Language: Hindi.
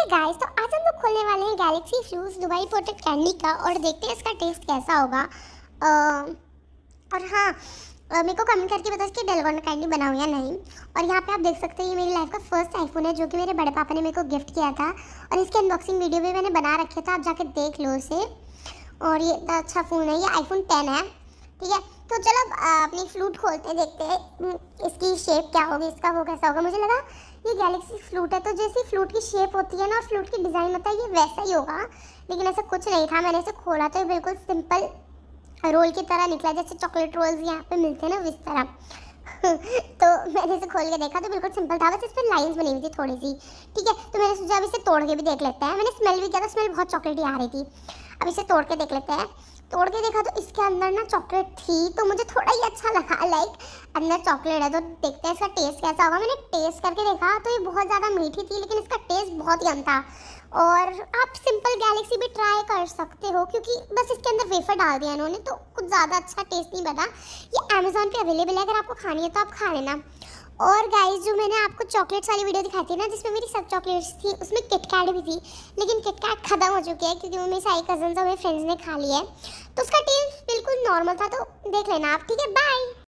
हे गाइस तो आज हम लोग खोलने वाले हैं गैलेक्सी फ्लूस दुबई पोटेड कैंडी का और देखते हैं इसका टेस्ट कैसा होगा आ, और हाँ मेरे को कमेंट करके बताओ कि डेलगोन कैंडी बनाऊँ या नहीं और यहाँ पे आप देख सकते हैं ये मेरी लाइफ का फर्स्ट आईफोन है जो कि मेरे बड़े पापा ने मेरे को गिफ्ट किया था और इसके अनबॉक्सिंग वीडियो भी मैंने बना रखे था तो आप जाके देख लो उसे और ये इतना अच्छा फ़ोन है ये आईफोन टेन है ठीक है तो चलो अपनी फ्लूट खोलते देखते हैं हम्म, इसकी शेप क्या होगी इसका वो कैसा होगा मुझे लगा ये गैलेक्सी फ्लूट है तो जैसे फ्लूट की शेप होती है ना और फ्लूट की डिज़ाइन होता है ये वैसा ही होगा लेकिन ऐसा कुछ नहीं था मैंने इसे खोला तो ये बिल्कुल सिंपल रोल की तरह निकला जैसे चॉकलेट रोल्स यहाँ पे मिलते हैं ना इस तरह तो मैंने इसे खोल के देखा तो बिल्कुल सिंपल था बस इस पर लाइन्स बनी हुई थी थोड़ी सी ठीक है तो मैंने सोचा अब इसे तोड़ के भी देख लेते हैं मैंने स्मेल भी किया था तो स्मेल बहुत चॉकलेटी आ रही थी अब इसे तोड़ के देख लेते हैं तोड़ के देखा तो इसके अंदर ना चॉकलेट थी तो मुझे थोड़ा ही अच्छा लगा लाइक अंदर चॉकलेट है तो देखते हैं इसका टेस्ट कैसा होगा मैंने टेस्ट करके देखा तो ये बहुत ज़्यादा मीठी थी लेकिन इसका टेस्ट बहुत ही था और आप सिंपल गैलेक्सी भी ट्राई कर सकते हो क्योंकि बस इसके अंदर वेफर डाल दिया इन्होंने तो कुछ ज़्यादा अच्छा टेस्ट नहीं बना ये अमेज़ोन पे अवेलेबल है अगर आपको खानी है तो आप खा लेना और गाइस जो मैंने आपको चॉकलेट्स वाली वीडियो दिखाई थी ना जिसमें मेरी सब चॉकलेट्स थी उसमें किटकैट भी थी लेकिन किटकैट ख़त्म हो चुकी है क्योंकि वो मेरे सारी कजन और मेरे फ्रेंड्स ने खा लिया है तो उसका टेस्ट बिल्कुल नॉर्मल था तो देख लेना आप ठीक है बाय